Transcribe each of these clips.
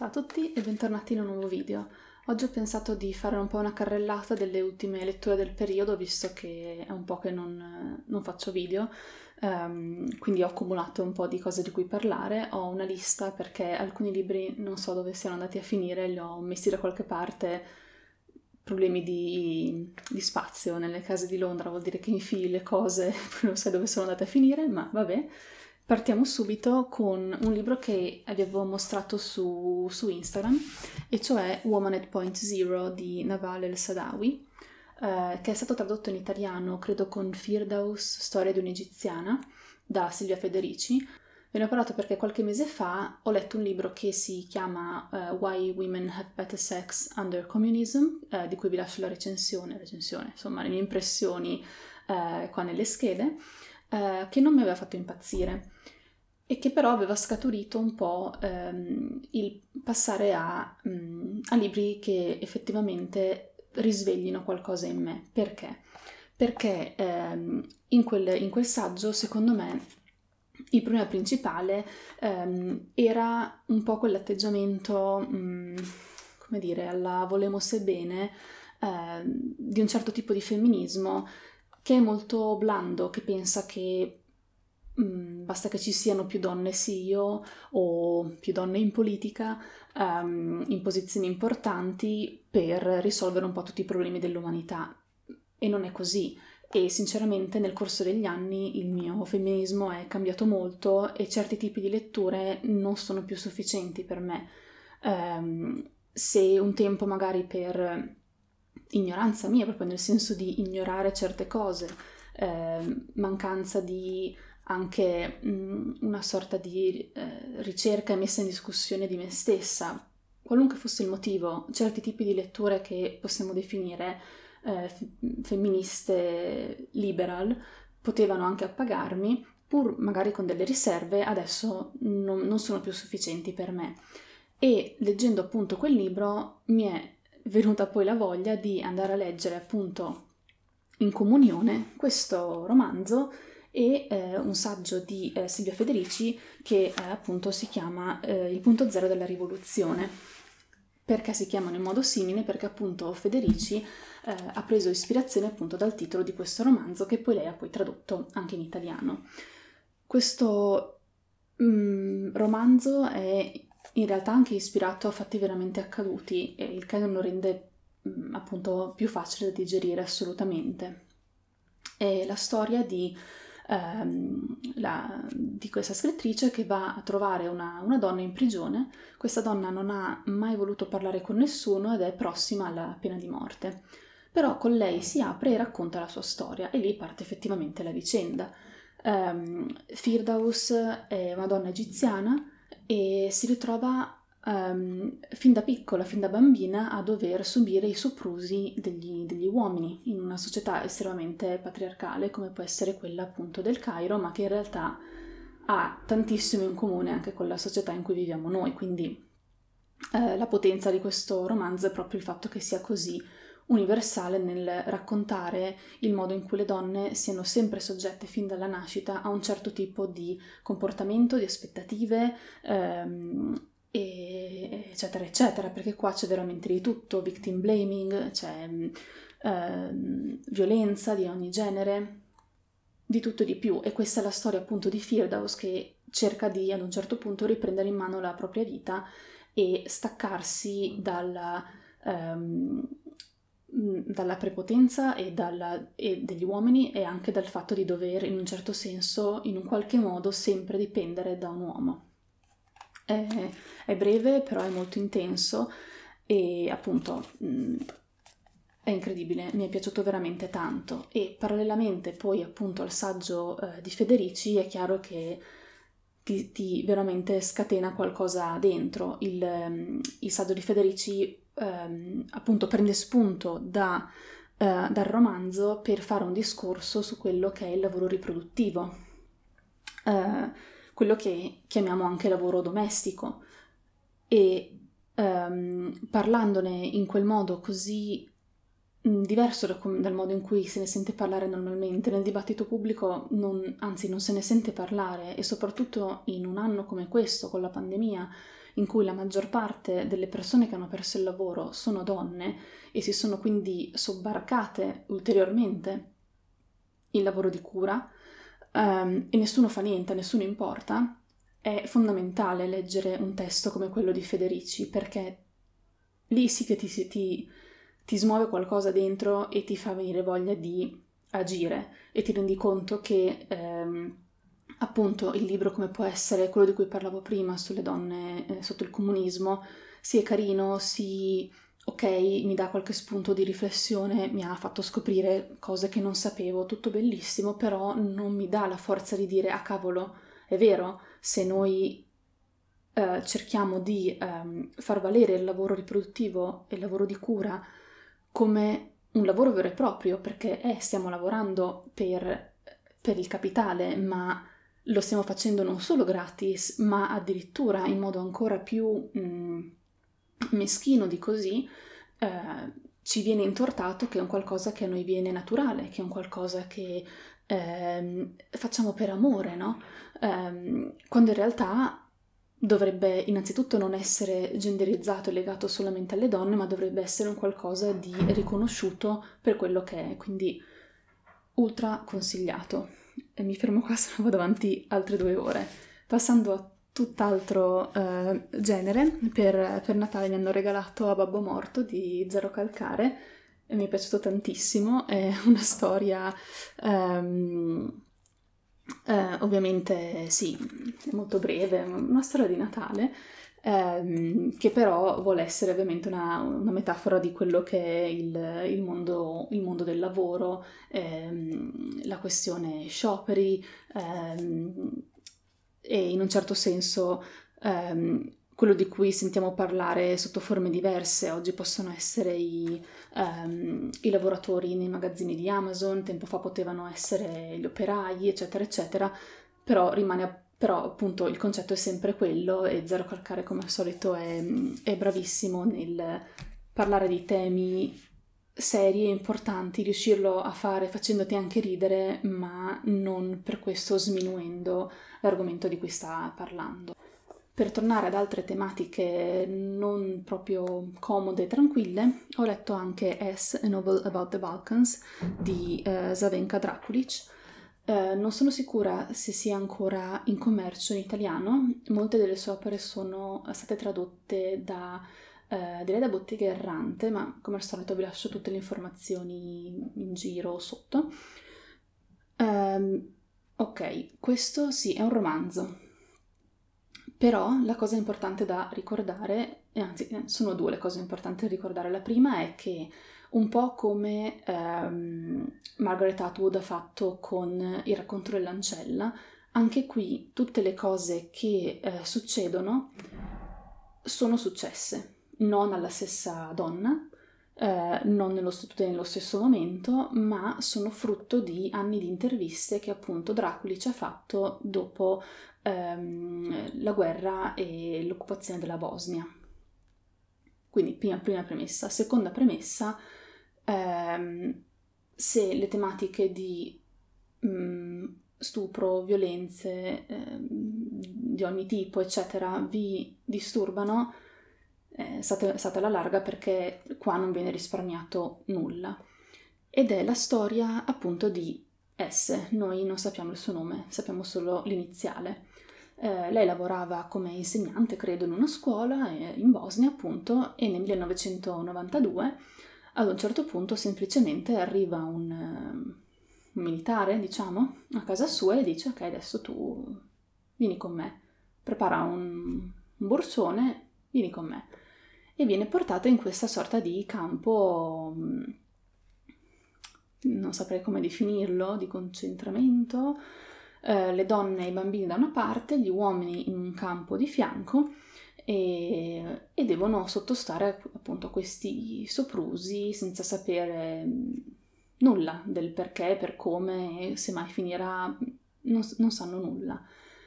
Ciao a tutti e bentornati in un nuovo video. Oggi ho pensato di fare un po' una carrellata delle ultime letture del periodo, visto che è un po' che non, non faccio video, um, quindi ho accumulato un po' di cose di cui parlare. Ho una lista perché alcuni libri non so dove siano andati a finire, li ho messi da qualche parte, problemi di, di spazio nelle case di Londra, vuol dire che infili le cose, non sai dove sono andate a finire, ma vabbè. Partiamo subito con un libro che avevo mostrato su, su Instagram, e cioè Woman at Point Zero di Naval El Sadawi, eh, che è stato tradotto in italiano, credo con Firdaus, Storia di un'egiziana, da Silvia Federici. Ve ne ho parlato perché qualche mese fa ho letto un libro che si chiama uh, Why Women Have Better Sex Under Communism, eh, di cui vi lascio la recensione, recensione, insomma le mie impressioni eh, qua nelle schede, eh, che non mi aveva fatto impazzire e che però aveva scaturito un po' ehm, il passare a, mh, mm, a libri che effettivamente risveglino qualcosa in me. Perché? Perché ehm, in, quel, in, quel, saggio, secondo me, il problema principale ehm, era un po' quell'atteggiamento, mh, mm, come dire, alla volemo se bene, eh, di un certo tipo di femminismo che è molto blando, che pensa che mh, mm, basta che ci siano più donne CEO o più donne in politica, um, in posizioni importanti, per risolvere un po' tutti i problemi dell'umanità. E non è così. E sinceramente nel corso degli anni il mio femminismo è cambiato molto e certi tipi di letture non sono più sufficienti per me. Um, se un tempo magari per ignoranza mia, proprio nel senso di ignorare certe cose, eh, mancanza di anche mh, una sorta di eh, ricerca e messa in discussione di me stessa. Qualunque fosse il motivo, certi tipi di letture che possiamo definire eh, f- femministe liberal potevano anche appagarmi, pur magari con delle riserve, adesso non, non sono più sufficienti per me. E leggendo appunto quel libro mi è venuta poi la voglia di andare a leggere appunto in comunione questo romanzo e eh, un saggio di eh, Silvia Federici che eh, appunto si chiama eh, Il punto zero della rivoluzione. Perché si chiamano in modo simile? Perché appunto Federici eh, ha preso ispirazione appunto dal titolo di questo romanzo che poi lei ha poi tradotto anche in italiano. Questo mh, mm, romanzo è in realtà anche ispirato a fatti veramente accaduti, il che non lo rende mh, mm, appunto più facile da digerire assolutamente. È la storia di, ehm, la, di questa scrittrice che va a trovare una, una, donna in prigione, questa donna non ha mai voluto parlare con nessuno ed è prossima alla pena di morte. Però con lei si apre e racconta la sua storia e lì parte effettivamente la vicenda. Um, Firdaus è una donna egiziana e si ritrova um, fin da piccola, fin da bambina, a dover subire i soprusi degli, degli, uomini in una società estremamente patriarcale come può essere quella appunto del Cairo, ma che in realtà ha tantissimo in comune anche con la società in cui viviamo noi, quindi eh, la potenza di questo romanzo è proprio il fatto che sia così universale nel raccontare il modo in cui le donne siano sempre soggette fin dalla nascita a un certo tipo di comportamento, di aspettative, ehm, eccetera, eccetera, perché qua c'è veramente di tutto, victim blaming, c'è ehm, violenza di ogni genere, di tutto e di più. E questa è la storia appunto di Firdaus che cerca di ad un certo punto riprendere in mano la propria vita e staccarsi dalla... Ehm, Mm, dalla prepotenza e, dalla, e degli uomini e anche dal fatto di dover in un certo senso, in un qualche modo, sempre dipendere da un uomo. È, è breve, però è molto intenso e appunto mh, mm, è incredibile, mi è piaciuto veramente tanto. E parallelamente poi appunto al saggio eh, di Federici è chiaro che ti, ti veramente scatena qualcosa dentro. Il, mm, il saggio di Federici ehm, appunto prende spunto da, eh, dal romanzo per fare un discorso su quello che è il lavoro riproduttivo, eh, quello che chiamiamo anche lavoro domestico. E ehm, parlandone in quel modo così mm, diverso da, dal modo in cui se ne sente parlare normalmente. Nel dibattito pubblico, non, anzi, non se ne sente parlare e soprattutto in un anno come questo, con la pandemia, in cui la maggior parte delle persone che hanno perso il lavoro sono donne e si sono quindi sobbarcate ulteriormente il lavoro di cura um, e nessuno fa niente, nessuno importa, è fondamentale leggere un testo come quello di Federici perché lì sì che ti, ti, ti smuove qualcosa dentro e ti fa venire voglia di agire e ti rendi conto che ehm, appunto il libro come può essere quello di cui parlavo prima sulle donne eh, sotto il comunismo, sì è carino, sì ok, mi dà qualche spunto di riflessione, mi ha fatto scoprire cose che non sapevo, tutto bellissimo, però non mi dà la forza di dire ah cavolo, è vero, se noi eh, cerchiamo di eh, far valere il lavoro riproduttivo e il lavoro di cura come un lavoro vero e proprio, perché eh, stiamo lavorando per, per il capitale, ma lo stiamo facendo non solo gratis, ma addirittura in modo ancora più mh, mm, meschino di così, eh, ci viene intortato che è un qualcosa che a noi viene naturale, che è un qualcosa che eh, facciamo per amore, no? Eh, quando in realtà dovrebbe innanzitutto non essere genderizzato e legato solamente alle donne, ma dovrebbe essere un qualcosa di riconosciuto per quello che è, quindi ultra consigliato e mi fermo qua se no vado avanti altre due ore. Passando a tutt'altro eh, genere, per, per, Natale mi hanno regalato A Babbo Morto di Zero Calcare e mi è piaciuto tantissimo, è una storia... Ehm, eh, ovviamente sì, è molto breve, una storia di Natale, ehm, che però vuole essere ovviamente una, una, metafora di quello che è il, il, mondo, il mondo, del lavoro, ehm, la questione scioperi ehm, e in un certo senso ehm, quello di cui sentiamo parlare sotto forme diverse, oggi possono essere i, um, i, lavoratori nei magazzini di Amazon, tempo fa potevano essere gli operai, eccetera, eccetera, però rimane però appunto il concetto è sempre quello e Zero Calcare come al solito è, è bravissimo nel parlare di temi seri e importanti, riuscirlo a fare facendoti anche ridere, ma non per questo sminuendo l'argomento di cui sta parlando. Per tornare ad altre tematiche non proprio comode e tranquille, ho letto anche S, A Novel About the Balkans di eh, Zavenka Draculic, eh, non sono sicura se sia ancora in commercio in italiano, molte delle sue opere sono eh, state tradotte da, eh, direi da bottega errante, ma come al solito vi lascio tutte le informazioni in giro sotto. Um, ok, questo sì è un romanzo, però la cosa importante da ricordare, anzi eh, sono due le cose importanti da ricordare, la prima è che un po' come ehm, Margaret Atwood ha fatto con il racconto dell'ancella. Anche qui tutte le cose che eh, succedono sono successe, non alla stessa donna, eh, non nello, tutte nello stesso momento, ma sono frutto di anni di interviste che appunto Draculi ci ha fatto dopo ehm, la guerra e l'occupazione della Bosnia. Quindi prima, prima premessa. Seconda premessa, ehm, se le tematiche di mh, mm, stupro, violenze ehm, di ogni tipo, eccetera, vi disturbano, eh, state, state alla larga perché qua non viene risparmiato nulla. Ed è la storia appunto di S, noi non sappiamo il suo nome, sappiamo solo l'iniziale. Eh, lei lavorava come insegnante, credo, in una scuola eh, in Bosnia, appunto, e nel 1992 ad un certo punto semplicemente arriva un, ehm, un militare, diciamo, a casa sua e dice ok adesso tu vieni con me, prepara un, un borsone, vieni con me. E viene portata in questa sorta di campo, mm, non saprei come definirlo, di concentramento, eh, le donne e i bambini da una parte, gli uomini in un campo di fianco e, e devono sottostare appunto a questi soprusi senza sapere mm, nulla del perché, per come, se mai finirà, mm, non, non sanno nulla.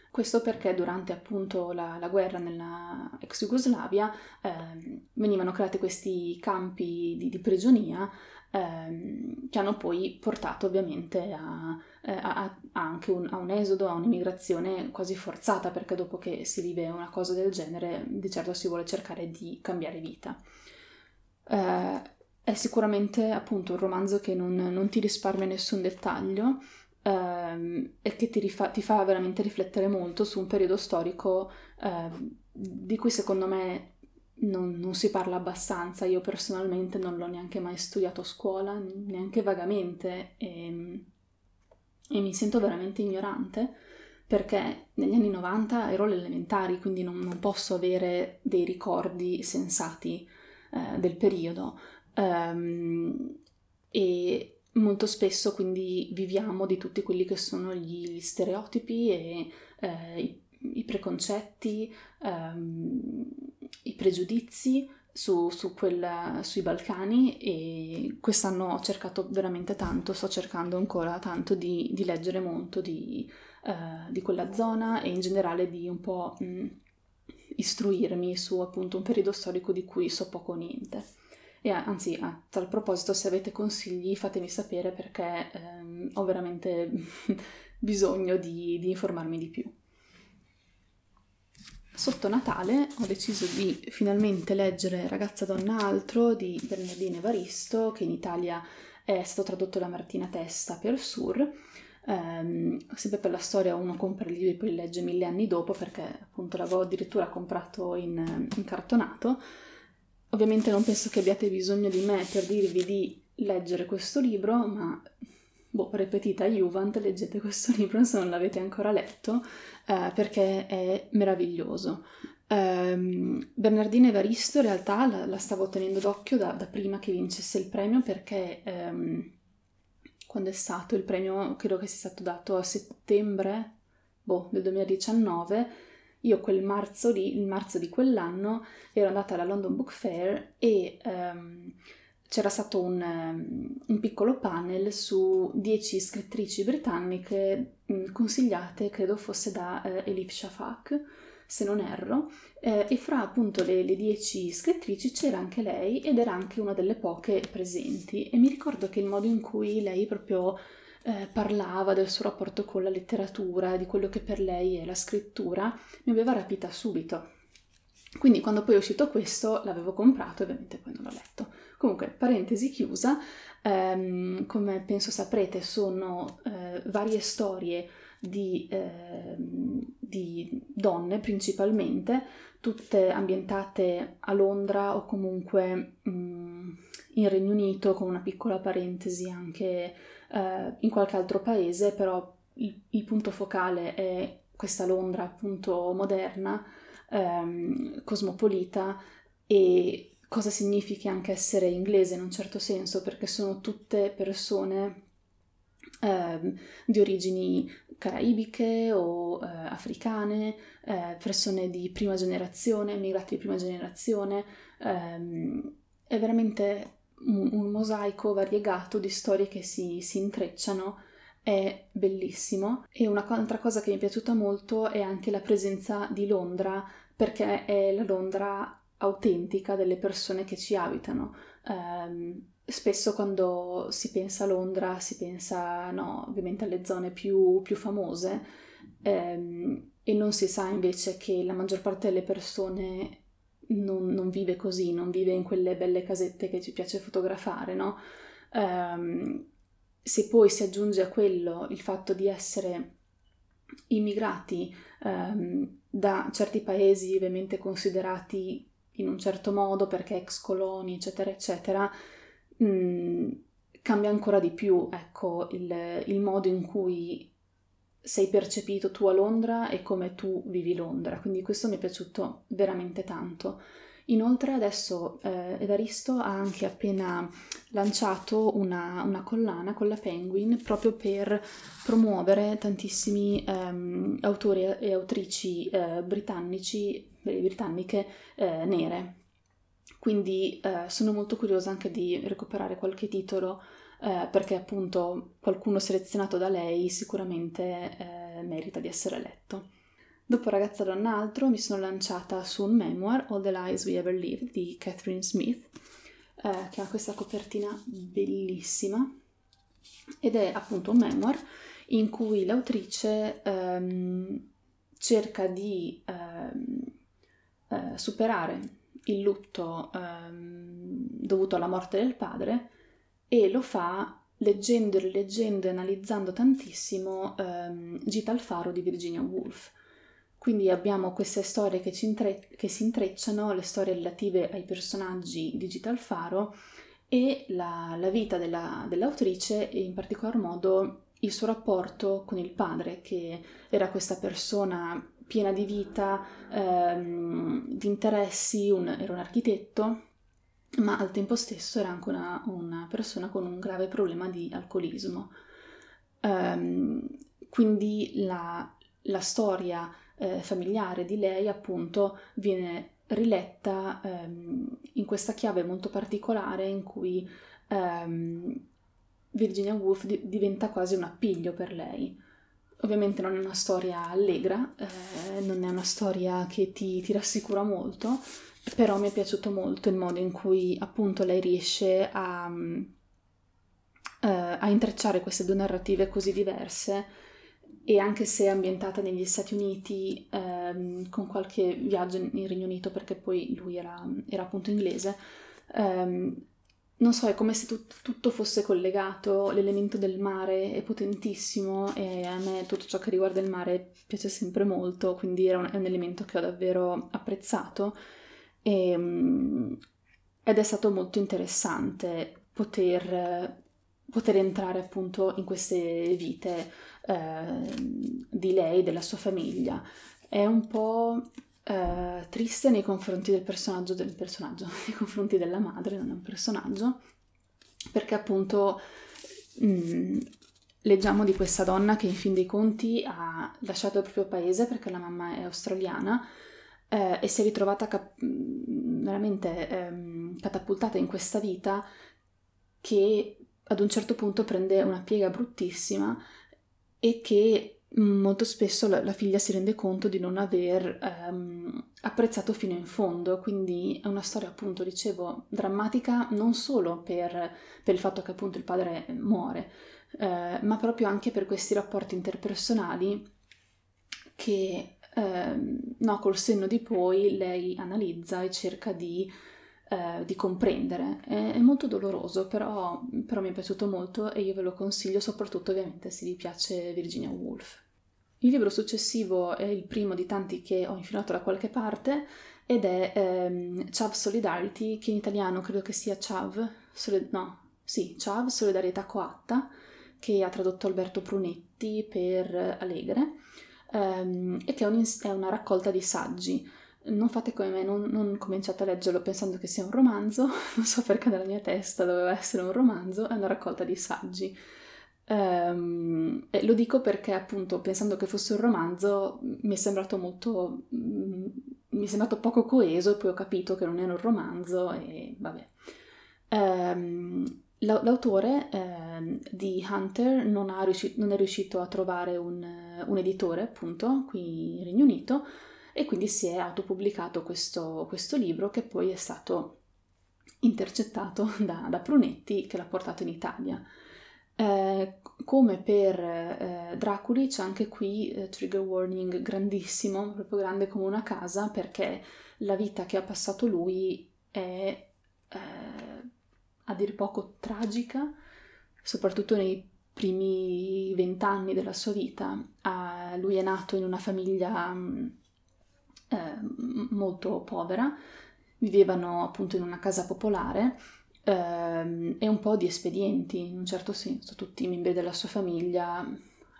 Questo perché durante appunto la, la guerra nella ex Jugoslavia eh, venivano creati questi campi di, di prigionia eh, che hanno poi portato ovviamente a, eh, ha, ha, anche un, ha un esodo, ha un'immigrazione quasi forzata, perché dopo che si vive una cosa del genere, di certo si vuole cercare di cambiare vita. Eh, è sicuramente appunto un romanzo che non, non ti risparmia nessun dettaglio ehm, e che ti, rifa- ti, fa veramente riflettere molto su un periodo storico eh, di cui secondo me non, non, si parla abbastanza. Io personalmente non l'ho neanche mai studiato a scuola, neanche vagamente. E, ehm, e mi sento veramente ignorante perché negli anni 90 ero alle elementari, quindi non, non posso avere dei ricordi sensati eh, del periodo. Um, e molto spesso quindi viviamo di tutti quelli che sono gli, gli stereotipi e eh, i, i, preconcetti, um, i pregiudizi su, su quel, sui Balcani e quest'anno ho cercato veramente tanto, sto cercando ancora tanto di, di leggere molto di, uh, di, quella zona e in generale di un po' mh, mm, istruirmi su appunto un periodo storico di cui so poco o niente. E eh, anzi, a tal proposito, se avete consigli fatemi sapere perché ehm, ho veramente bisogno di, di informarmi di più. Sotto Natale ho deciso di finalmente leggere Ragazza Donna Altro di Bernardine Evaristo, che in Italia è stato tradotto da Martina Testa per Sur. Um, sempre per la storia uno compra il libro e poi li legge mille anni dopo perché appunto l'avevo addirittura comprato in, eh, in cartonato. Ovviamente non penso che abbiate bisogno di me per dirvi di leggere questo libro, ma boh, ripetita Juvent, leggete questo libro se non l'avete ancora letto, eh, perché è meraviglioso. Um, ehm, Bernardina Evaristo in realtà la, la stavo tenendo d'occhio da, da, prima che vincesse il premio perché um, quando è stato il premio, credo che sia stato dato a settembre boh, del 2019, io quel marzo lì, il marzo di quell'anno, ero andata alla London Book Fair e um, c'era stato un, ehm, un, piccolo panel su dieci scrittrici britanniche mm, consigliate, credo fosse da eh, Elif Shafak, se non erro, eh, e fra appunto le dieci scrittrici c'era anche lei ed era anche una delle poche presenti e mi ricordo che il modo in cui lei proprio eh, parlava del suo rapporto con la letteratura, di quello che per lei è la scrittura, mi aveva rapita subito. Quindi quando poi è uscito questo l'avevo comprato e ovviamente poi non l'ho letto Comunque, parentesi chiusa, ehm, come penso saprete sono eh, varie storie di, eh, di, donne principalmente, tutte ambientate a Londra o comunque mh, mm, in Regno Unito, con una piccola parentesi anche eh, in qualche altro paese, però il, il, punto focale è questa Londra appunto moderna, ehm, cosmopolita e cosa significhi anche essere inglese in un certo senso, perché sono tutte persone eh, di origini caraibiche o eh, africane, eh, persone di prima generazione, immigrati di prima generazione, ehm, è veramente un, un, mosaico variegato di storie che si, si intrecciano, è bellissimo e un'altra cosa che mi è piaciuta molto è anche la presenza di Londra perché è la Londra autentica delle persone che ci abitano. Um, spesso quando si pensa a Londra si pensa no, ovviamente alle zone più, più famose um, e non si sa invece che la maggior parte delle persone non, non, vive così, non vive in quelle belle casette che ci piace fotografare, no? Um, se poi si aggiunge a quello il fatto di essere immigrati um, da certi paesi ovviamente considerati in un certo modo perché ex coloni, eccetera, eccetera, mh, mm, cambia ancora di più ecco, il, il modo in cui sei percepito tu a Londra e come tu vivi Londra. Quindi questo mi è piaciuto veramente tanto. Inoltre adesso eh, Evaristo ha anche appena lanciato una, una, collana con la Penguin proprio per promuovere tantissimi ehm, autori e autrici eh, britannici, eh, britanniche eh, nere. Quindi eh, sono molto curiosa anche di recuperare qualche titolo eh, perché appunto qualcuno selezionato da lei sicuramente merita di essere letto. Dopo Ragazza Donna Altro mi sono lanciata su un memoir, All the Lies We Ever Lived, di Catherine Smith, eh, che ha questa copertina bellissima ed è appunto un memoir in cui l'autrice ehm, cerca di ehm, eh, superare il lutto ehm, dovuto alla morte del padre e lo fa leggendo e rileggendo e analizzando tantissimo ehm, Gita al faro di Virginia Woolf quindi abbiamo queste storie che, intre- che, si intrecciano, le storie relative ai personaggi di Gita e la, la vita della, dell'autrice e in particolar modo il suo rapporto con il padre, che era questa persona piena di vita, ehm, di interessi, un, era un architetto, ma al tempo stesso era anche una, una persona con un grave problema di alcolismo. Ehm, quindi la, la storia eh, familiare di lei appunto viene riletta ehm, in questa chiave molto particolare in cui ehm, Virginia Woolf di- diventa quasi un appiglio per lei. Ovviamente non è una storia allegra, eh, non è una storia che ti, ti, rassicura molto, però mi è piaciuto molto il modo in cui appunto lei riesce a, mm, eh, a intrecciare queste due narrative così diverse e anche se ambientata negli Stati Uniti ehm, con qualche viaggio in Regno Unito perché poi lui era, era appunto inglese, ehm, non so, è come se tut- tutto fosse collegato, l'elemento del mare è potentissimo e a me tutto ciò che riguarda il mare piace sempre molto, quindi un- è un elemento che ho davvero apprezzato e, um, ed è stato molto interessante poter, poter entrare appunto in queste vite Ehm, di lei, della sua famiglia. È un po' eh, triste nei confronti del personaggio, del personaggio, nei confronti della madre, non è un personaggio, perché appunto mh, mm, leggiamo di questa donna che in fin dei conti ha lasciato il proprio paese perché la mamma è australiana eh, e si è ritrovata cap- mm, veramente ehm, catapultata in questa vita che ad un certo punto prende una piega bruttissima e che mm, molto spesso la, la figlia si rende conto di non aver ehm, apprezzato fino in fondo, quindi è una storia appunto, dicevo, drammatica non solo per, per il fatto che appunto il padre muore, eh, ma proprio anche per questi rapporti interpersonali che ehm, no, col senno di poi lei analizza e cerca di eh, di comprendere. È, è molto doloroso, però, però, mi è piaciuto molto e io ve lo consiglio, soprattutto ovviamente se vi piace Virginia Woolf. Il libro successivo è il primo di tanti che ho infilato da qualche parte ed è ehm, Chav Solidarity, che in italiano credo che sia Chav, solid- no, sì, Chav Solidarietà Coatta, che ha tradotto Alberto Prunetti per Allegre, ehm, e che è, un, è una raccolta di saggi non fate come me, non, non, cominciate a leggerlo pensando che sia un romanzo, non so perché nella mia testa doveva essere un romanzo, è una raccolta di saggi. Um, e lo dico perché appunto pensando che fosse un romanzo mi è sembrato molto mh, mi è sembrato poco coeso e poi ho capito che non era un romanzo e vabbè um, L'autore eh, di Hunter non, riusci- non, è riuscito a trovare un, un editore, appunto, qui in Regno Unito, e quindi si è autopubblicato questo, questo libro che poi è stato intercettato da, da Prunetti che l'ha portato in Italia. Eh, come per eh, Draculi c'è anche qui eh, trigger warning grandissimo, proprio grande come una casa perché la vita che ha passato lui è eh, a dir poco tragica, soprattutto nei primi vent'anni della sua vita. Ah, lui è nato in una famiglia... Mh, mm, Ehm, molto povera, vivevano appunto in una casa popolare ehm, e un po' di espedienti in un certo senso, tutti i membri della sua famiglia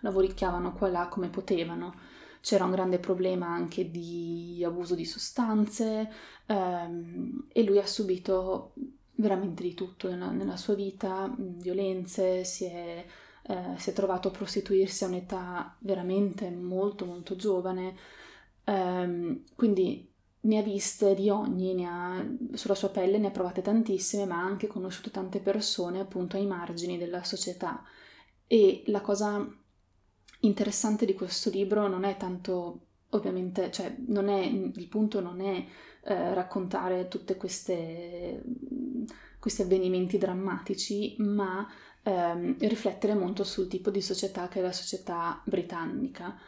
lavoricchiavano qua e là come potevano. C'era un grande problema anche di abuso di sostanze ehm, e lui ha subito veramente di tutto nella, nella sua vita, violenze, si è, eh, si è trovato a prostituirsi a un'età veramente molto molto giovane, Um, quindi ne ha viste di ogni, ha, sulla sua pelle ne ha provate tantissime, ma ha anche conosciuto tante persone appunto ai margini della società. E la cosa interessante di questo libro non è tanto, ovviamente, cioè è, il punto non è eh, raccontare tutti questi avvenimenti drammatici, ma ehm, riflettere molto sul tipo di società che è la società britannica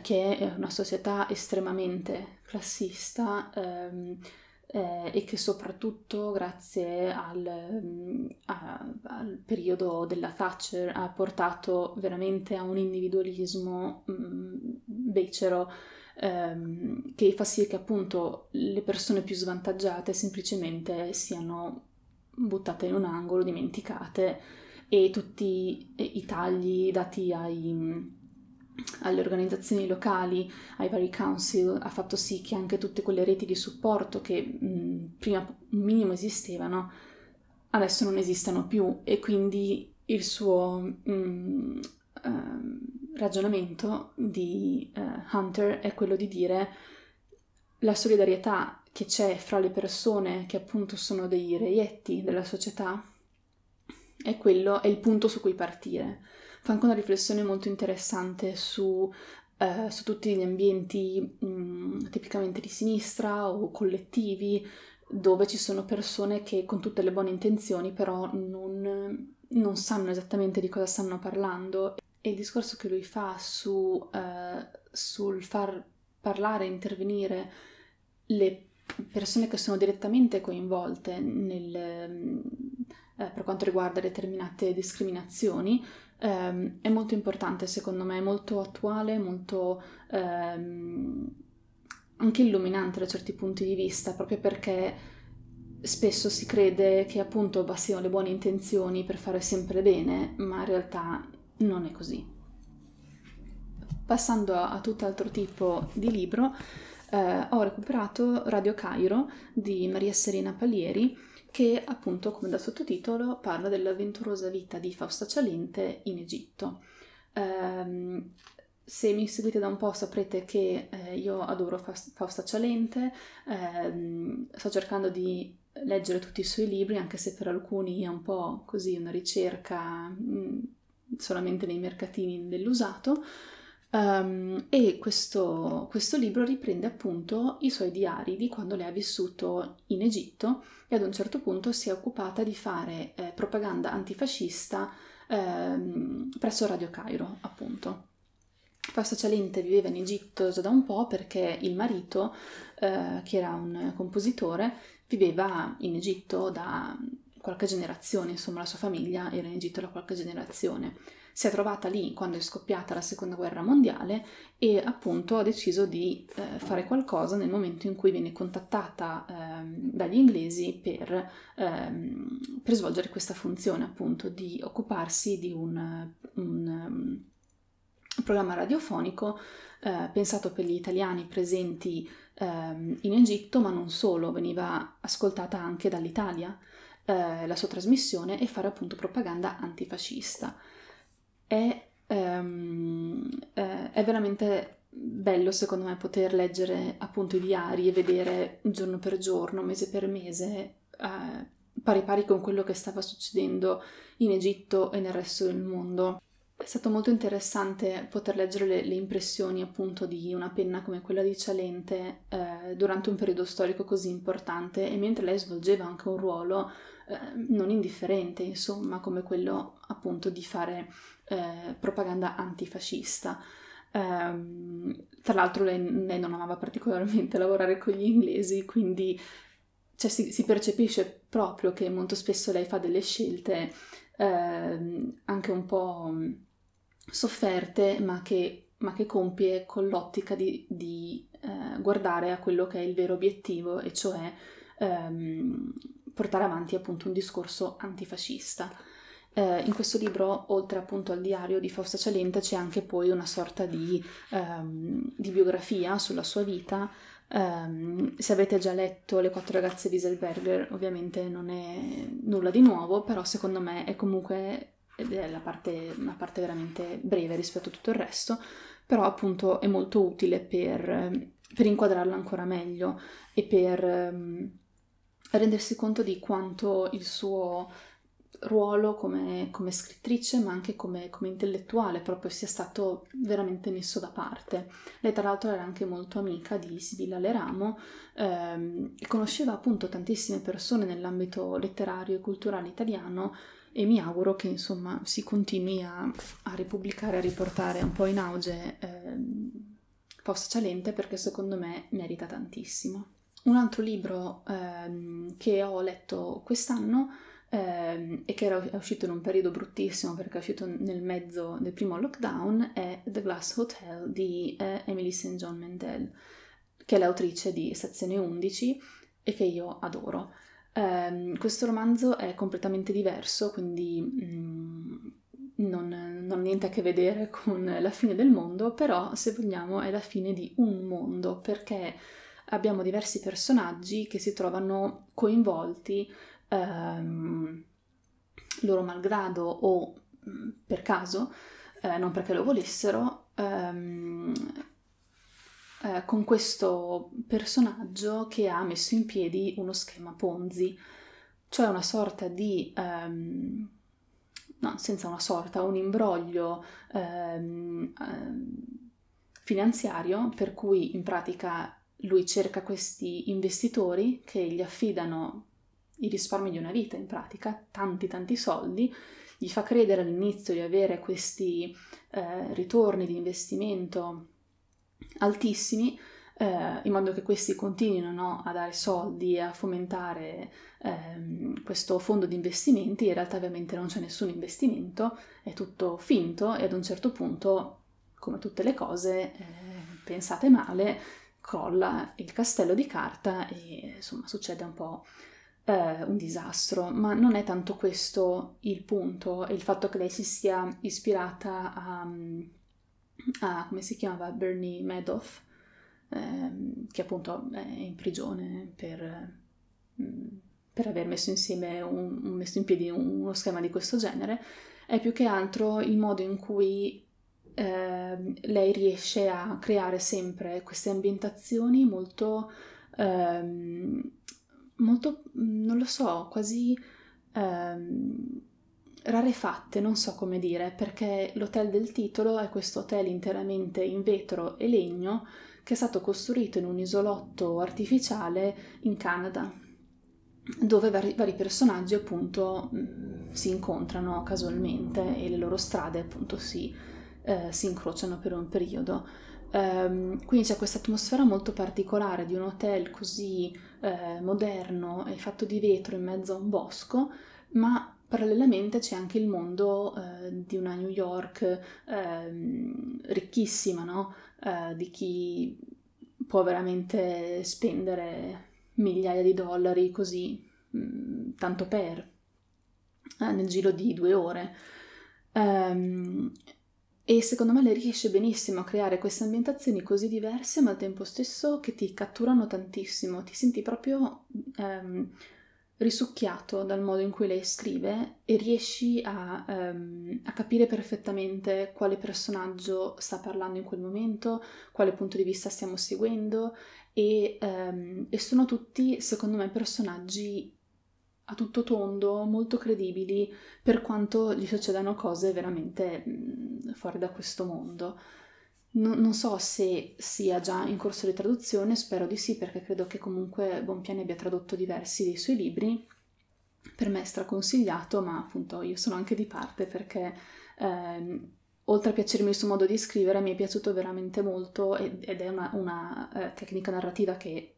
che è una società estremamente classista ehm, eh, e che soprattutto grazie al, mm, a, al, periodo della Thatcher ha portato veramente a un individualismo mh, mm, becero ehm, che fa sì che appunto le persone più svantaggiate semplicemente siano buttate in un angolo, dimenticate e tutti i tagli dati ai alle organizzazioni locali, ai vari council, ha fatto sì che anche tutte quelle reti di supporto che mh, mm, prima minimo esistevano, adesso non esistano più e quindi il suo mh, mm, eh, ragionamento di eh, Hunter è quello di dire la solidarietà che c'è fra le persone che appunto sono dei reietti della società è quello, è il punto su cui partire fa anche una riflessione molto interessante su, eh, su tutti gli ambienti mh, mm, tipicamente di sinistra o collettivi, dove ci sono persone che con tutte le buone intenzioni però non, non sanno esattamente di cosa stanno parlando. E il discorso che lui fa su, eh, sul far parlare, intervenire le persone che sono direttamente coinvolte nel, mm, eh, per quanto riguarda determinate discriminazioni ehm, è molto importante secondo me, è molto attuale, molto ehm, anche illuminante da certi punti di vista, proprio perché spesso si crede che appunto bastino le buone intenzioni per fare sempre bene, ma in realtà non è così. Passando a, tutt'altro tipo di libro, eh, ho recuperato Radio Cairo di Maria Serena Palieri, che appunto, come da sottotitolo, parla dell'avventurosa vita di Fausta Cialente in Egitto. Um, se mi seguite da un po' saprete che eh, io adoro Fausta Cialente, ehm, sto cercando di leggere tutti i suoi libri, anche se per alcuni è un po' così una ricerca mh, mm, solamente nei mercatini dell'usato, Um, e questo, questo, libro riprende appunto i suoi diari di quando lei ha vissuto in Egitto e ad un certo punto si è occupata di fare eh, propaganda antifascista ehm, presso Radio Cairo, appunto. Fausta Cialente viveva in Egitto già da un po' perché il marito, eh, che era un compositore, viveva in Egitto da, qualche generazione, insomma la sua famiglia era in Egitto da qualche generazione. Si è trovata lì quando è scoppiata la seconda guerra mondiale e appunto ha deciso di eh, fare qualcosa nel momento in cui viene contattata eh, dagli inglesi per, ehm, per, svolgere questa funzione appunto di occuparsi di un, un um, programma radiofonico eh, pensato per gli italiani presenti ehm, in Egitto, ma non solo, veniva ascoltata anche dall'Italia eh, la sua trasmissione e fare appunto propaganda antifascista. È, ehm, eh, è veramente bello secondo me poter leggere appunto i diari e vedere giorno per giorno, mese per mese, eh, pari pari con quello che stava succedendo in Egitto e nel resto del mondo. È stato molto interessante poter leggere le, le impressioni appunto di una penna come quella di Cialente eh, durante un periodo storico così importante e mentre lei svolgeva anche un ruolo Ehm, non indifferente, insomma, come quello appunto di fare eh, propaganda antifascista. Eh, tra l'altro lei, lei, non amava particolarmente lavorare con gli inglesi, quindi cioè, si, si, percepisce proprio che molto spesso lei fa delle scelte ehm, anche un po' mm, sofferte, ma che, ma che compie con l'ottica di, di eh, guardare a quello che è il vero obiettivo, e cioè ehm, portare avanti appunto un discorso antifascista. Eh, in questo libro, oltre appunto al diario di Fausta Cialenta, c'è anche poi una sorta di, ehm, di biografia sulla sua vita. Um, se avete già letto Le quattro ragazze di Selberger, ovviamente non è nulla di nuovo, però secondo me è comunque è la parte, una parte veramente breve rispetto a tutto il resto, però appunto è molto utile per, per inquadrarla ancora meglio e per... Um, rendersi conto di quanto il suo ruolo come, come scrittrice ma anche come, come, intellettuale proprio sia stato veramente messo da parte. Lei tra l'altro era anche molto amica di Sibilla Leramo ehm, e conosceva appunto tantissime persone nell'ambito letterario e culturale italiano e mi auguro che insomma si continui a, a ripubblicare, a riportare un po' in auge ehm, Post Cialente perché secondo me merita tantissimo. Un altro libro ehm, che ho letto quest'anno ehm, e che era, è uscito in un periodo bruttissimo perché è uscito nel mezzo del primo lockdown è The Glass Hotel di eh, Emily St. John Mendel, che è l'autrice di Sezione 11 e che io adoro. Ehm, questo romanzo è completamente diverso, quindi mh, mm, non, non ha niente a che vedere con la fine del mondo, però se vogliamo è la fine di un mondo perché abbiamo diversi personaggi che si trovano coinvolti ehm, loro malgrado o mm, per caso, eh, non perché lo volessero, ehm, eh, con questo personaggio che ha messo in piedi uno schema Ponzi, cioè una sorta di... Ehm, no, senza una sorta, un imbroglio ehm, ehm finanziario per cui in pratica lui cerca questi investitori che gli affidano i risparmi di una vita in pratica, tanti tanti soldi, gli fa credere all'inizio di avere questi eh, ritorni di investimento altissimi, eh, in modo che questi continuino no, a dare soldi e a fomentare ehm, questo fondo di investimenti, in realtà ovviamente non c'è nessun investimento, è tutto finto e ad un certo punto, come tutte le cose, eh, pensate male, crolla il castello di carta e insomma succede un po' eh, un disastro, ma non è tanto questo il punto, il fatto che lei si sia ispirata a, a come si chiamava, Bernie Madoff, eh, che appunto è in prigione per, mm, per aver messo insieme, un, messo in piedi uno schema di questo genere, è più che altro il modo in cui Ehm, lei riesce a creare sempre queste ambientazioni molto, ehm, molto non lo so, quasi ehm, rarefatte, non so come dire, perché l'hotel del titolo è questo hotel interamente in vetro e legno che è stato costruito in un isolotto artificiale in Canada, dove vari, vari personaggi appunto mm, si incontrano casualmente e le loro strade appunto si eh, si incrociano per un periodo. Um, quindi c'è questa atmosfera molto particolare di un hotel così eh, moderno e fatto di vetro in mezzo a un bosco, ma parallelamente c'è anche il mondo eh, di una New York ehm, ricchissima, no? Eh, di chi può veramente spendere migliaia di dollari così, mh, mm, tanto per, eh, nel giro di due ore. Um, e secondo me lei riesce benissimo a creare queste ambientazioni così diverse, ma al tempo stesso che ti catturano tantissimo, ti senti proprio ehm, risucchiato dal modo in cui lei scrive e riesci a, ehm, a, capire perfettamente quale personaggio sta parlando in quel momento, quale punto di vista stiamo seguendo e, ehm, e sono tutti, secondo me, personaggi a tutto tondo, molto credibili, per quanto gli succedano cose veramente mm, fuori da questo mondo. No, non so se sia già in corso di traduzione, spero di sì, perché credo che comunque Bonpiani abbia tradotto diversi dei suoi libri. Per me è straconsigliato, ma appunto io sono anche di parte perché ehm, oltre a piacermi il suo modo di scrivere, mi è piaciuto veramente molto ed, ed è una, una eh, tecnica narrativa che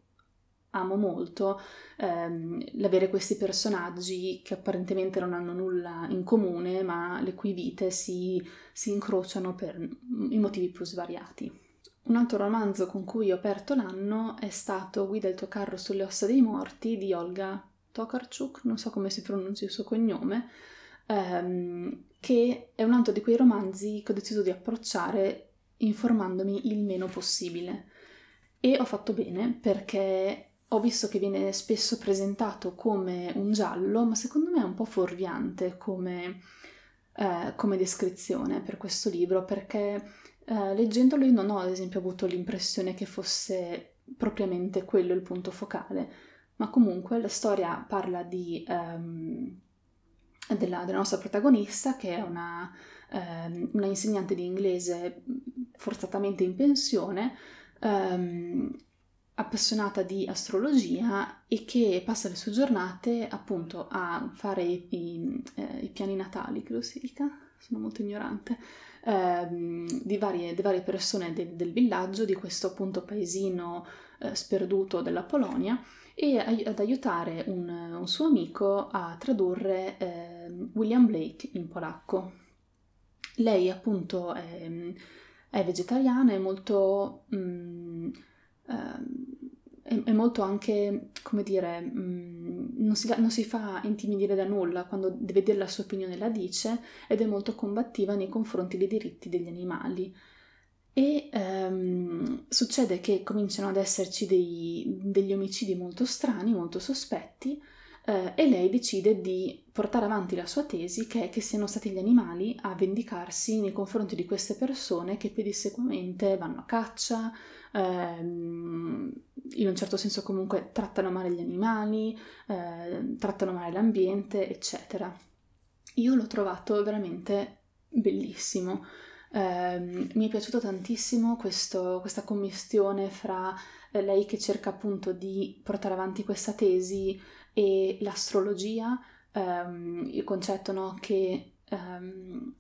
amo molto, ehm, l'avere questi personaggi che apparentemente non hanno nulla in comune, ma le cui vite si, si incrociano per i motivi più svariati. Un altro romanzo con cui ho aperto l'anno è stato Guida il tuo carro sulle ossa dei morti di Olga Tokarczuk, non so come si pronuncia il suo cognome, ehm, che è un altro di quei romanzi che ho deciso di approcciare informandomi il meno possibile. E ho fatto bene perché ho visto che viene spesso presentato come un giallo, ma secondo me è un po' fuorviante come, eh, come descrizione per questo libro, perché eh, leggendolo io non ho ad esempio avuto l'impressione che fosse propriamente quello il punto focale, ma comunque la storia parla di, ehm, della, della, nostra protagonista che è una, ehm, una insegnante di inglese mm, forzatamente in pensione. Ehm, appassionata di astrologia e che passa le sue giornate appunto a fare i, i, eh, i piani natali, credo si dica, sono molto ignorante, ehm, di, varie, di, varie, persone de, del villaggio, di questo appunto paesino eh, sperduto della Polonia e a, ad aiutare un, un, suo amico a tradurre eh, William Blake in polacco. Lei appunto è, è vegetariana, è molto... Mh, mm, Ehm, è, molto anche, come dire, mm, non, si, non si fa intimidire da nulla quando deve dire la sua opinione la dice ed è molto combattiva nei confronti dei diritti degli animali. E ehm, succede che cominciano ad esserci dei, degli omicidi molto strani, molto sospetti, eh, e lei decide di portare avanti la sua tesi che è che siano stati gli animali a vendicarsi nei confronti di queste persone che pedissequamente vanno a caccia, ehm, in un certo senso comunque trattano male gli animali, eh, trattano male l'ambiente, eccetera. Io l'ho trovato veramente bellissimo. Eh, mi è piaciuta tantissimo questo, questa commistione fra eh, lei che cerca appunto di portare avanti questa tesi e l'astrologia, um, il concetto no, che um,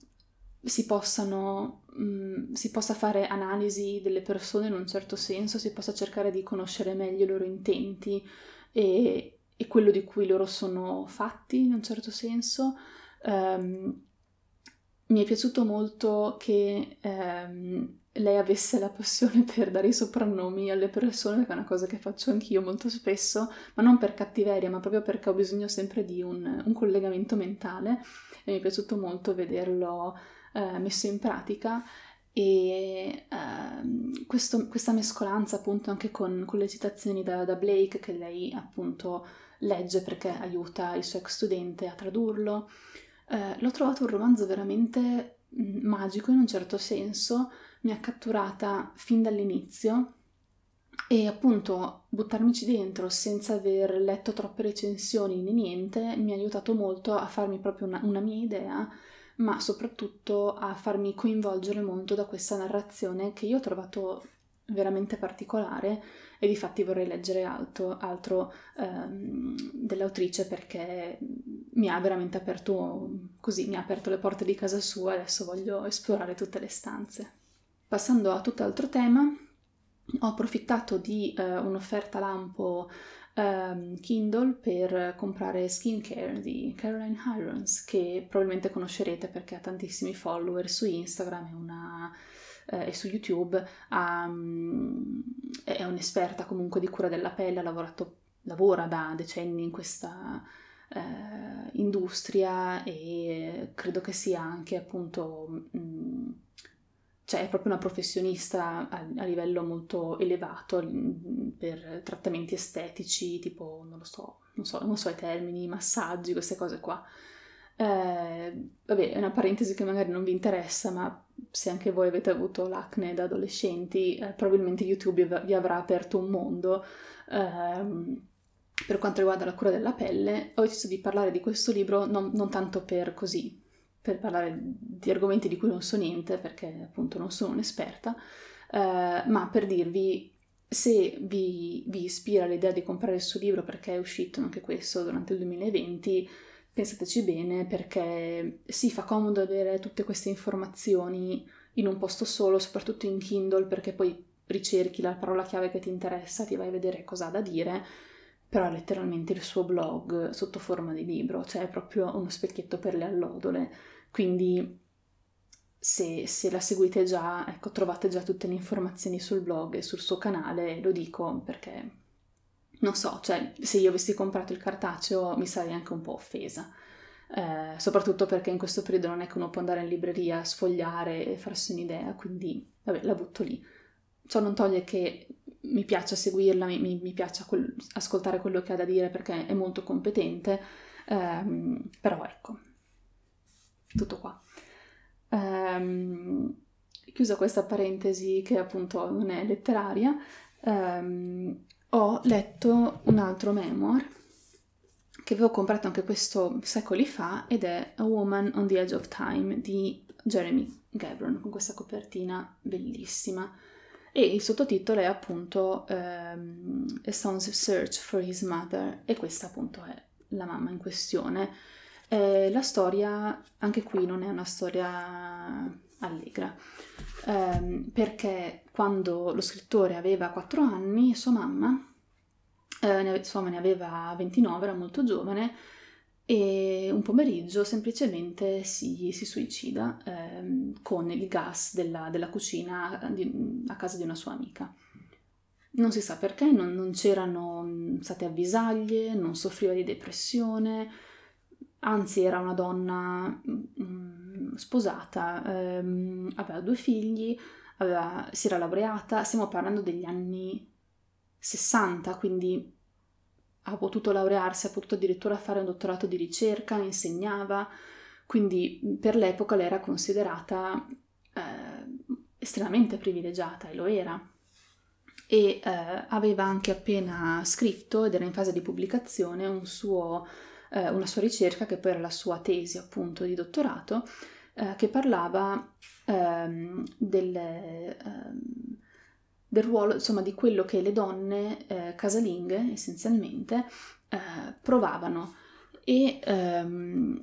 si, possano, mm, si possa fare analisi delle persone in un certo senso, si possa cercare di conoscere meglio i loro intenti e, e quello di cui loro sono fatti in un certo senso. Ehm, mi è piaciuto molto che lei avesse la passione per dare i soprannomi alle persone, che è una cosa che faccio anch'io molto spesso, ma non per cattiveria, ma proprio perché ho bisogno sempre di un, un collegamento mentale e mi è piaciuto molto vederlo eh, messo in pratica e eh, questo, questa mescolanza appunto anche con, con le citazioni da, da Blake che lei appunto legge perché aiuta il suo ex studente a tradurlo. Eh, l'ho trovato un romanzo veramente mm, magico in un certo senso, mi ha catturata fin dall'inizio e appunto buttarmici dentro senza aver letto troppe recensioni né niente mi ha aiutato molto a farmi proprio una, una mia idea, ma soprattutto a farmi coinvolgere molto da questa narrazione che io ho trovato veramente particolare e di fatti vorrei leggere altro, altro ehm, dell'autrice perché mi ha veramente aperto così, mi ha aperto le porte di casa sua, adesso voglio esplorare tutte le stanze. Passando a tutt'altro tema, ho approfittato di eh, un'offerta lampo eh, Kindle per comprare Skincare di Caroline Hirons, che probabilmente conoscerete perché ha tantissimi follower su Instagram, è una eh, e su YouTube, um, è un'esperta comunque di cura della pelle, lavorato, lavora da decenni in questa uh, industria e credo che sia anche appunto um, cioè è proprio una professionista a, a, livello molto elevato mm, mm, per trattamenti estetici, tipo, non lo so, non so, non so i termini, massaggi, queste cose qua. Eh, vabbè, è una parentesi che magari non vi interessa, ma se anche voi avete avuto l'acne da adolescenti, eh, probabilmente YouTube vi avrà aperto un mondo. Eh, per quanto riguarda la cura della pelle, ho deciso di parlare di questo libro non, non tanto per così, per parlare di argomenti di cui non so niente, perché appunto non sono un'esperta, eh, ma per dirvi se vi, vi ispira l'idea di comprare il suo libro perché è uscito anche questo durante il 2020, pensateci bene perché sì, fa comodo avere tutte queste informazioni in un posto solo, soprattutto in Kindle, perché poi ricerchi la parola chiave che ti interessa, ti vai a vedere cosa ha da dire, però è letteralmente il suo blog sotto forma di libro, cioè è proprio uno specchietto per le allodole quindi se, se, la seguite già, ecco, trovate già tutte le informazioni sul blog e sul suo canale, lo dico perché non so, cioè se io avessi comprato il cartaceo mi sarei anche un po' offesa. Eh, soprattutto perché in questo periodo non è che uno può andare in libreria, a sfogliare e farsi un'idea, quindi vabbè, la butto lì. Ciò non toglie che mi piaccia seguirla, mi, mi, mi piaccia quel, ascoltare quello che ha da dire perché è molto competente, eh, però ecco, tutto qua. Um, chiusa questa parentesi che appunto non è letteraria, um, ho letto un altro memoir che avevo comprato anche questo secoli fa ed è A Woman on the Edge of Time di Jeremy Gabron con questa copertina bellissima e il sottotitolo è appunto um, A Sounds Search for His Mother e questa appunto è la mamma in questione eh, la storia, anche qui, non è una storia allegra, eh, perché quando lo scrittore aveva 4 anni, sua mamma, eh, sua ne aveva 29, era molto giovane, e un pomeriggio semplicemente si, si suicida eh, con il gas della, della cucina eh, di, a casa di una sua amica. Non si sa perché, non, non c'erano mm, state avvisaglie, non soffriva di depressione, anzi era una donna mm, mm, sposata, ehm, aveva due figli, aveva, si era laureata, stiamo parlando degli anni 60, quindi ha potuto laurearsi, ha potuto addirittura fare un dottorato di ricerca, insegnava, quindi per l'epoca lei era considerata eh, estremamente privilegiata e lo era. E eh, aveva anche appena scritto ed era in fase di pubblicazione un suo eh, una sua ricerca, che poi era la sua tesi appunto di dottorato, eh, che parlava ehm, del, ehm, del, ruolo, insomma, di quello che le donne eh, casalinghe essenzialmente eh, provavano e ehm,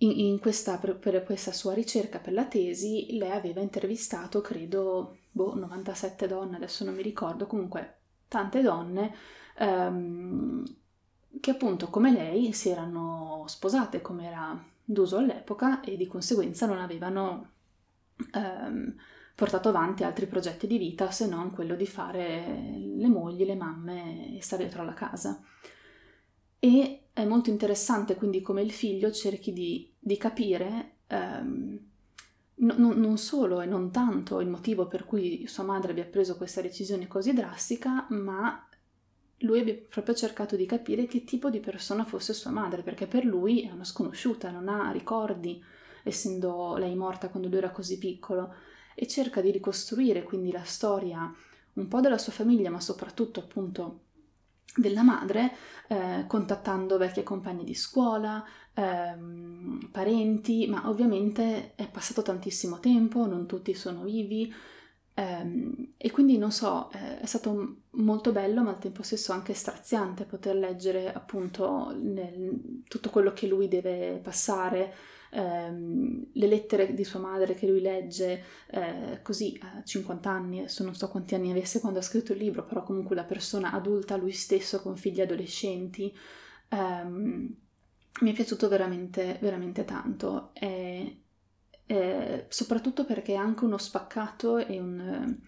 in, in questa, per, per, questa sua ricerca, per la tesi, lei aveva intervistato, credo, boh, 97 donne, adesso non mi ricordo, comunque tante donne, ehm, che appunto come lei si erano sposate come era d'uso all'epoca e di conseguenza non avevano ehm, portato avanti altri progetti di vita se non quello di fare le mogli, le mamme e stare dietro alla casa. E è molto interessante quindi come il figlio cerchi di, di capire ehm, no, non solo e non tanto il motivo per cui sua madre abbia preso questa decisione così drastica, ma lui abbia proprio cercato di capire che tipo di persona fosse sua madre, perché per lui è una sconosciuta, non ha ricordi, essendo lei morta quando lui era così piccolo, e cerca di ricostruire quindi la storia un po' della sua famiglia, ma soprattutto appunto della madre, eh, contattando vecchie compagne di scuola, ehm, parenti, ma ovviamente è passato tantissimo tempo, non tutti sono vivi, Ehm, e quindi non so, eh, è stato molto bello, ma al tempo stesso anche straziante poter leggere appunto nel, tutto quello che lui deve passare, ehm, le lettere di sua madre che lui legge eh, così a 50 anni, adesso non so quanti anni avesse quando ha scritto il libro, però comunque la persona adulta, lui stesso con figli adolescenti. Ehm, mi è piaciuto veramente, veramente tanto. È, eh, soprattutto perché è anche uno spaccato e, un, eh,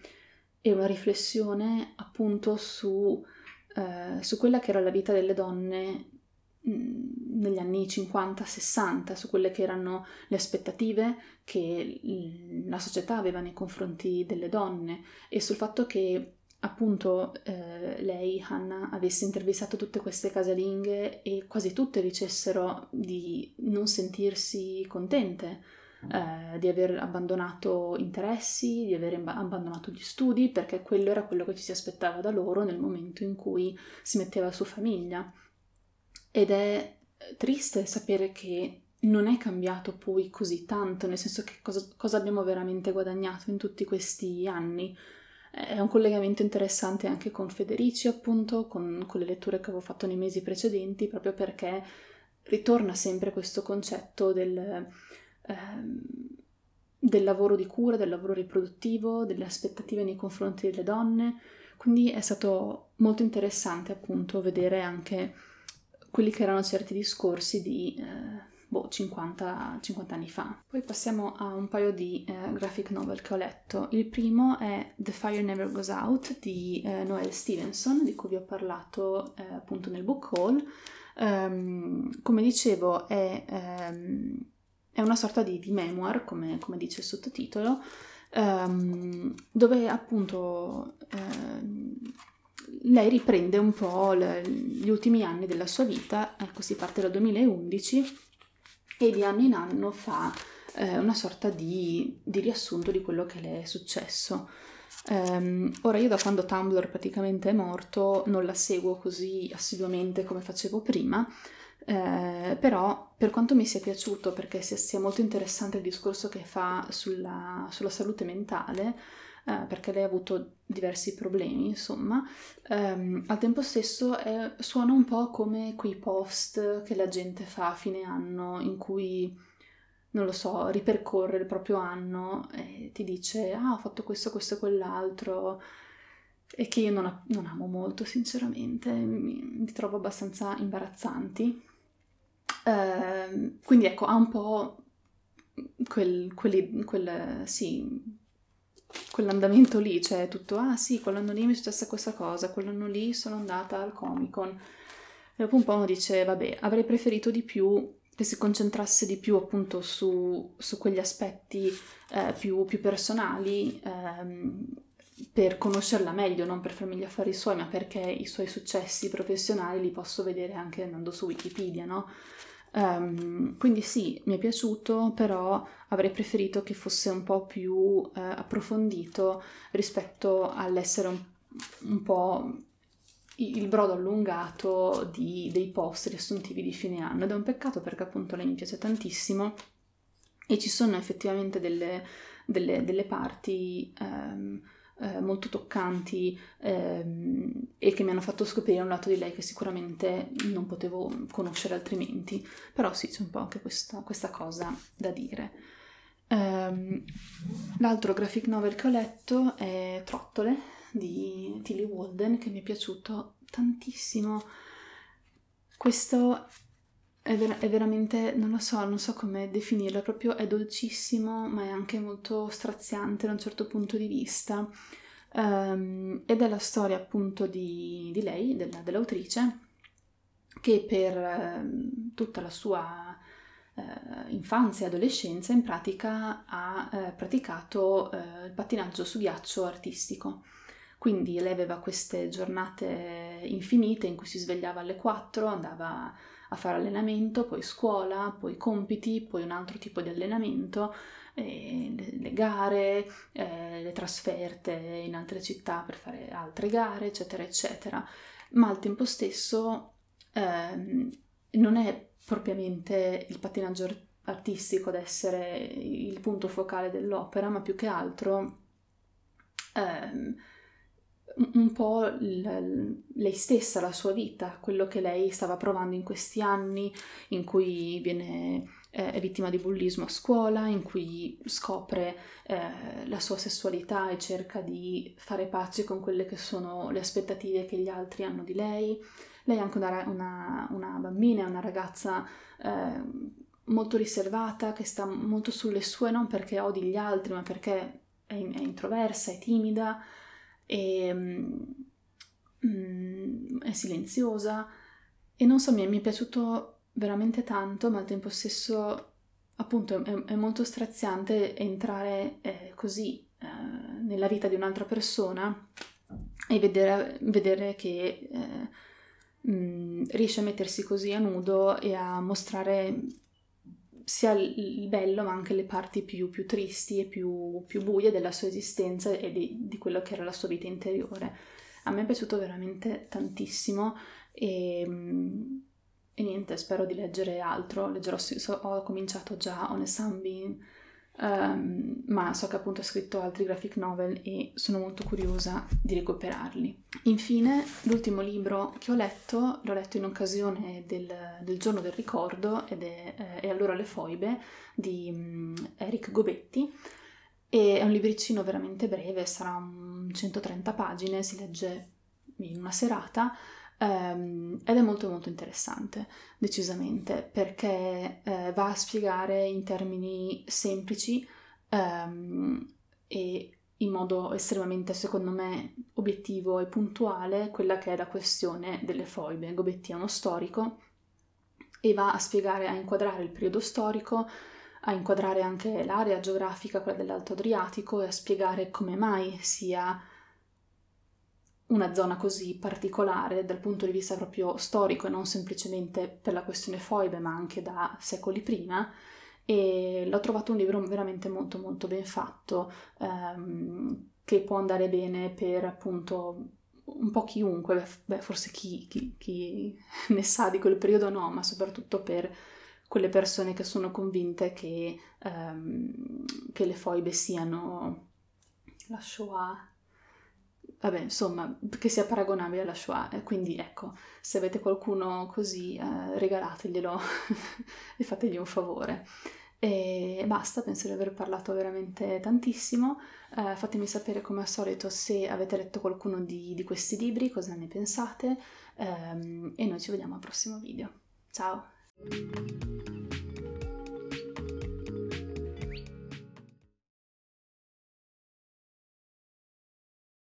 e una riflessione appunto su, eh, su, quella che era la vita delle donne mm, negli anni 50-60, su quelle che erano le aspettative che la società aveva nei confronti delle donne e sul fatto che appunto eh, lei, Hannah, avesse intervistato tutte queste casalinghe e quasi tutte dicessero di non sentirsi contente eh, di aver abbandonato interessi, di aver abbandonato gli studi, perché quello era quello che ci si aspettava da loro nel momento in cui si metteva su famiglia. Ed è triste sapere che non è cambiato poi così tanto, nel senso che cosa, cosa abbiamo veramente guadagnato in tutti questi anni. È un collegamento interessante anche con Federici, appunto, con, con le letture che avevo fatto nei mesi precedenti, proprio perché ritorna sempre questo concetto del ehm, del lavoro di cura, del lavoro riproduttivo, delle aspettative nei confronti delle donne. Quindi è stato molto interessante appunto vedere anche quelli che erano certi discorsi di eh, boh, 50, 50, anni fa. Poi passiamo a un paio di eh, graphic novel che ho letto. Il primo è The Fire Never Goes Out di eh, Noel Stevenson, di cui vi ho parlato eh, appunto nel book haul. Um, come dicevo, è... Um, è una sorta di, di memoir, come, come, dice il sottotitolo, ehm, dove appunto ehm, lei riprende un po' le, gli ultimi anni della sua vita, ecco si parte dal 2011 e di anno in anno fa eh, una sorta di, di, riassunto di quello che le è successo. Um, ora io da quando Tumblr praticamente è morto non la seguo così assiduamente come facevo prima, eh, però per quanto mi sia piaciuto, perché sia, sia molto interessante il discorso che fa sulla, sulla salute mentale, eh, perché lei ha avuto diversi problemi, insomma, ehm, al tempo stesso è, eh, suona un po' come quei post che la gente fa a fine anno in cui non lo so, ripercorre il proprio anno e ti dice ah ho fatto questo, questo e quell'altro e che io non, non amo molto sinceramente, mi, mi trovo abbastanza imbarazzanti Ehm, quindi ecco, ha un po' quel, quelli, quel sì, quell'andamento lì, cioè tutto, ah sì, quell'anno lì mi è successa questa cosa, quell'anno lì sono andata al Comic Con. E dopo un po' uno dice, vabbè, avrei preferito di più che si concentrasse di più appunto su, su quegli aspetti eh, più, più, personali ehm, per conoscerla meglio, non per farmi gli affari suoi, ma perché i suoi successi professionali li posso vedere anche andando su Wikipedia, no? Um, quindi sì, mi è piaciuto, però avrei preferito che fosse un po' più uh, approfondito rispetto all'essere un, un po' il brodo allungato di, dei post riassuntivi di fine anno ed è un peccato perché appunto lei mi piace tantissimo e ci sono effettivamente delle, delle, delle parti um, eh, molto toccanti ehm, e che mi hanno fatto scoprire un lato di lei che sicuramente non potevo conoscere altrimenti. Però sì, c'è un po' anche questa, questa cosa da dire. Ehm, l'altro graphic novel che ho letto è Trottole di Tilly Walden che mi è piaciuto tantissimo. Questo è, ver- è, veramente, non lo so, non so come definirlo, proprio è dolcissimo ma è anche molto straziante da un certo punto di vista um, ed è la storia appunto di, di lei, della, dell'autrice, che per uh, tutta la sua uh, infanzia e adolescenza in pratica ha uh, praticato eh, il pattinaggio su ghiaccio artistico. Quindi lei aveva queste giornate infinite in cui si svegliava alle 4, andava a fare allenamento, poi scuola, poi compiti, poi un altro tipo di allenamento, eh, le, gare, eh, le trasferte in altre città per fare altre gare, eccetera, eccetera. Ma al tempo stesso eh, non è propriamente il pattinaggio artistico ad essere il punto focale dell'opera, ma più che altro... Ehm, un po' l- lei stessa, la sua vita, quello che lei stava provando in questi anni in cui viene, eh, è vittima di bullismo a scuola, in cui scopre eh, la sua sessualità e cerca di fare pace con quelle che sono le aspettative che gli altri hanno di lei. Lei è anche una, una, una bambina, una ragazza... Eh, molto riservata, che sta molto sulle sue, non perché odi gli altri, ma perché è, introversa, è timida, e, ehm, mm, è silenziosa e non so, mi è, mi è, piaciuto veramente tanto, ma al tempo stesso appunto è, è molto straziante entrare eh, così eh, nella vita di un'altra persona e vedere, vedere che eh, mh, mm, riesce a mettersi così a nudo e a mostrare sia il bello ma anche le parti più, più tristi e più, più, buie della sua esistenza e di, di, quello che era la sua vita interiore. A me è piaciuto veramente tantissimo e, mm, e niente, spero di leggere altro. Leggerò, ho cominciato già On a Sunbeam um, ma so che appunto ha scritto altri graphic novel e sono molto curiosa di recuperarli. Infine, l'ultimo libro che ho letto, l'ho letto in occasione del, del giorno del ricordo ed è, eh, è allora le foibe di um, Eric Gobetti. E è un libricino veramente breve, sarà 130 pagine, si legge in una serata Um, ed è molto molto interessante, decisamente, perché uh, va a spiegare in termini semplici um, e in modo estremamente, secondo me, obiettivo e puntuale quella che è la questione delle foibe. Gobetti è uno storico e va a spiegare, a inquadrare il periodo storico, a inquadrare anche l'area geografica, quella dell'Alto Adriatico e a spiegare come mai sia una zona così particolare dal punto di vista proprio storico e non semplicemente per la questione foibe, ma anche da secoli prima. E l'ho trovato un libro veramente molto molto ben fatto, ehm, che può andare bene per appunto un po' chiunque, beh, forse chi, chi, chi ne sa di quel periodo no, ma soprattutto per quelle persone che sono convinte che, um, che le foibe siano la Shoah vabbè, insomma, che sia paragonabile alla Shoah. Eh, quindi ecco, se avete qualcuno così, eh, regalateglielo e fategli un favore. E basta, penso di aver parlato veramente tantissimo. Eh, fatemi sapere come al solito se avete letto qualcuno di, di questi libri, cosa ne pensate. Ehm, e noi ci vediamo al prossimo video. Ciao!